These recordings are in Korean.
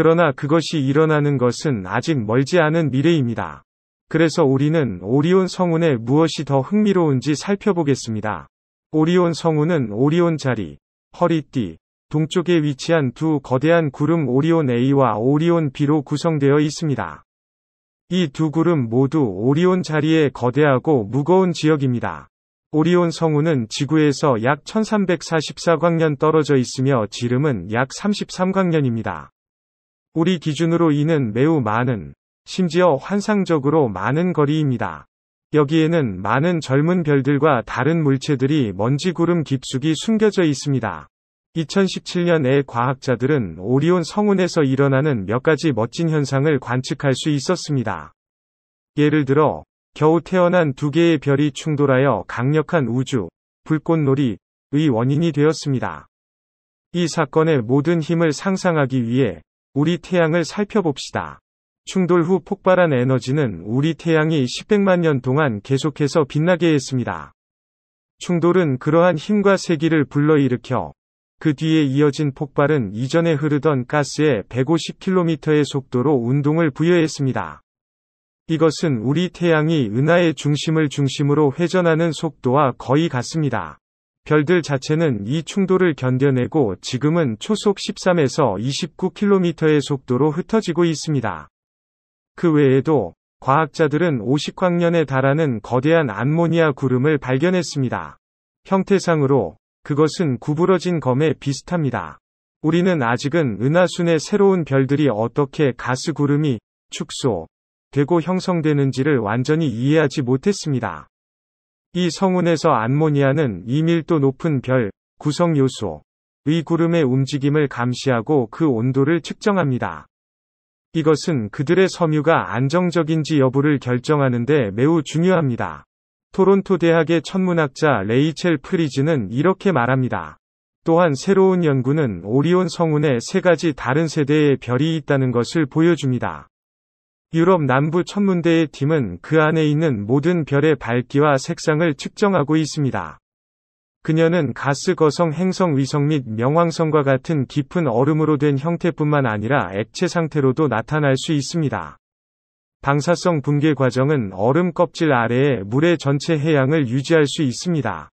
그러나 그것이 일어나는 것은 아직 멀지 않은 미래입니다. 그래서 우리는 오리온 성운에 무엇이 더 흥미로운지 살펴보겠습니다. 오리온 성운은 오리온 자리, 허리띠, 동쪽에 위치한 두 거대한 구름 오리온 A와 오리온 B로 구성되어 있습니다. 이 두 구름 모두 오리온 자리의 거대하고 무거운 지역입니다. 오리온 성우는 지구에서 약 1344광년 떨어져 있으며 지름은 약 33광년입니다. 우리 기준으로 이는 매우 많은, 심지어 환상적으로 많은 거리입니다. 여기에는 많은 젊은 별들과 다른 물체들이 먼지 구름 깊숙이 숨겨져 있습니다. 2017년에 과학자들은 오리온 성운에서 일어나는 몇 가지 멋진 현상을 관측할 수 있었습니다. 예를 들어, 겨우 태어난 두 개의 별이 충돌하여 강력한 우주, 불꽃놀이의 원인이 되었습니다. 이 사건의 모든 힘을 상상하기 위해 우리 태양을 살펴봅시다. 충돌 후 폭발한 에너지는 우리 태양이 10백만 년 동안 계속해서 빛나게 했습니다. 충돌은 그러한 힘과 세기를 불러일으켜 그 뒤에 이어진 폭발은 이전에 흐르던 가스의 150km의 속도로 운동을 부여했습니다. 이것은 우리 태양이 은하의 중심을 중심으로 회전하는 속도와 거의 같습니다. 별들 자체는 이 충돌을 견뎌내고 지금은 초속 13에서 29km의 속도로 흩어지고 있습니다. 그 외에도 과학자들은 50광년에 달하는 거대한 암모니아 구름을 발견했습니다. 형태상으로 그것은 구부러진 검에 비슷합니다. 우리는 아직은 은하순의 새로운 별들이 어떻게 가스 구름이 축소, 되고 형성되는지를 완전히 이해하지 못했습니다. 이 성운에서 암모니아는 이밀도 높은 별, 구성 요소, 의 구름의 움직임을 감시하고 그 온도를 측정합니다. 이것은 그들의 섬유가 안정적인지 여부를 결정하는데 매우 중요합니다. 토론토 대학의 천문학자 레이첼 프리즈는 이렇게 말합니다. 또한 새로운 연구는 오리온 성운에 세 가지 다른 세대의 별이 있다는 것을 보여줍니다. 유럽 남부 천문대의 팀은 그 안에 있는 모든 별의 밝기와 색상을 측정하고 있습니다. 그녀는 가스 거성 행성 위성 및 명왕성과 같은 깊은 얼음으로 된 형태뿐만 아니라 액체 상태로도 나타날 수 있습니다. 방사성 붕괴 과정은 얼음 껍질 아래에 물의 전체 해양을 유지할 수 있습니다.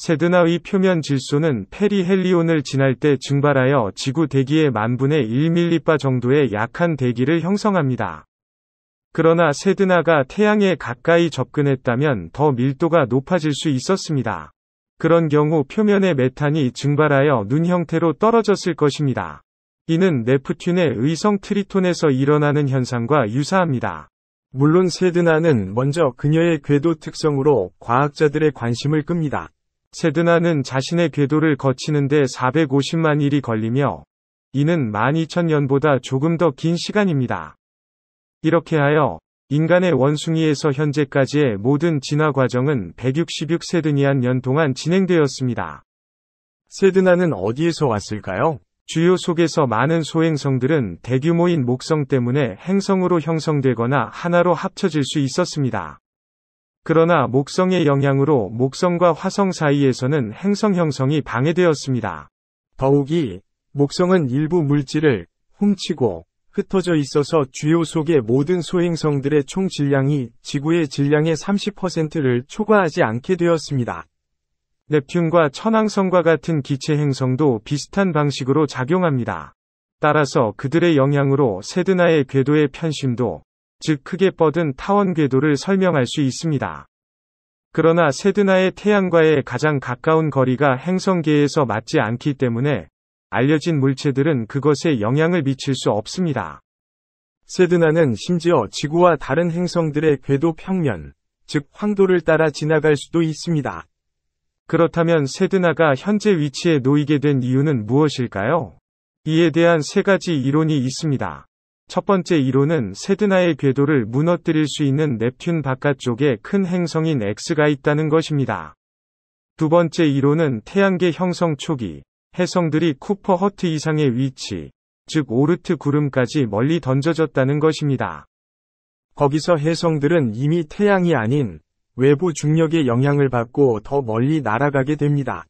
세드나의 표면 질소는 페리헬리온을 지날 때 증발하여 지구 대기의 만분의 1밀리바 정도의 약한 대기를 형성합니다. 그러나 세드나가 태양에 가까이 접근했다면 더 밀도가 높아질 수 있었습니다. 그런 경우 표면의 메탄이 증발하여 눈 형태로 떨어졌을 것입니다. 이는 네프튠의 의성 트리톤에서 일어나는 현상과 유사합니다. 물론 세드나는 먼저 그녀의 궤도 특성으로 과학자들의 관심을 끕니다. 세드나는 자신의 궤도를 거치는데 450만 일이 걸리며 이는 12,000년보다 조금 더 긴 시간입니다. 이렇게 하여 인간의 원숭이에서 현재까지의 모든 진화 과정은 166세드니안 년 동안 진행되었습니다. 세드나는 어디에서 왔을까요? 주요 속에서 많은 소행성들은 대규모인 목성 때문에 행성으로 형성되거나 하나로 합쳐질 수 있었습니다. 그러나 목성의 영향으로 목성과 화성 사이에서는 행성 형성이 방해되었습니다. 더욱이 목성은 일부 물질을 훔치고 흩어져 있어서 주요 속의 모든 소행성들의 총 질량이 지구의 질량의 30%를 초과하지 않게 되었습니다. 넵튠과 천왕성과 같은 기체 행성도 비슷한 방식으로 작용합니다. 따라서 그들의 영향으로 세드나의 궤도의 편심도 즉 크게 뻗은 타원 궤도를 설명할 수 있습니다. 그러나 세드나의 태양과의 가장 가까운 거리가 행성계에서 맞지 않기 때문에 알려진 물체들은 그것에 영향을 미칠 수 없습니다. 세드나는 심지어 지구와 다른 행성들의 궤도 평면, 즉 황도를 따라 지나갈 수도 있습니다. 그렇다면 세드나가 현재 위치에 놓이게 된 이유는 무엇일까요? 이에 대한 세 가지 이론이 있습니다. 첫 번째 이론은 세드나의 궤도를 무너뜨릴 수 있는 넵튠 바깥쪽에 큰 행성인 X가 있다는 것입니다. 두 번째 이론은 태양계 형성 초기, 해성들이 쿠퍼 허트 이상의 위치, 즉 오르트 구름까지 멀리 던져졌다는 것입니다. 거기서 해성들은 이미 태양이 아닌 외부 중력의 영향을 받고 더 멀리 날아가게 됩니다.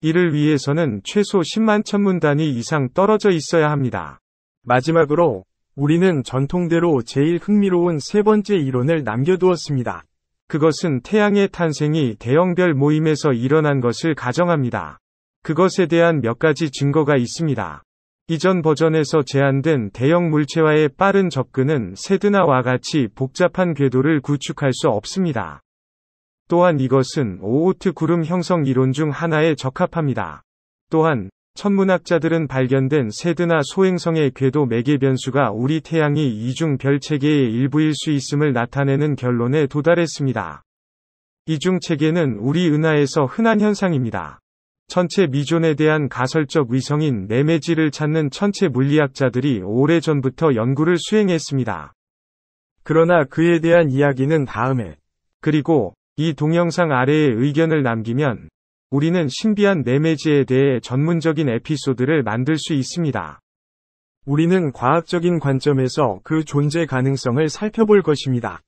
이를 위해서는 최소 10만 천문단위 이상 떨어져 있어야 합니다. 마지막으로 우리는 전통대로 제일 흥미로운 세 번째 이론을 남겨두었습니다. 그것은 태양의 탄생이 대형별 모임에서 일어난 것을 가정합니다. 그것에 대한 몇 가지 증거가 있습니다. 이전 버전에서 제한된 대형 물체와의 빠른 접근은 세드나와 같이 복잡한 궤도를 구축할 수 없습니다. 또한 이것은 오호트 구름 형성 이론 중 하나에 적합합니다. 또한 천문학자들은 발견된 세드나 소행성의 궤도 매개 변수가 우리 태양이 이중 별체계의 일부일 수 있음을 나타내는 결론에 도달했습니다. 이중 체계는 우리 은하에서 흔한 현상입니다. 천체 미존에 대한 가설적 위성인 네메지를 찾는 천체 물리학자들이 오래전부터 연구를 수행했습니다. 그러나 그에 대한 이야기는 다음에 그리고 이 동영상 아래에 의견을 남기면 우리는 신비한 내매지에 대해 전문적인 에피소드를 만들 수 있습니다. 우리는 과학적인 관점에서 그 존재 가능성을 살펴볼 것입니다.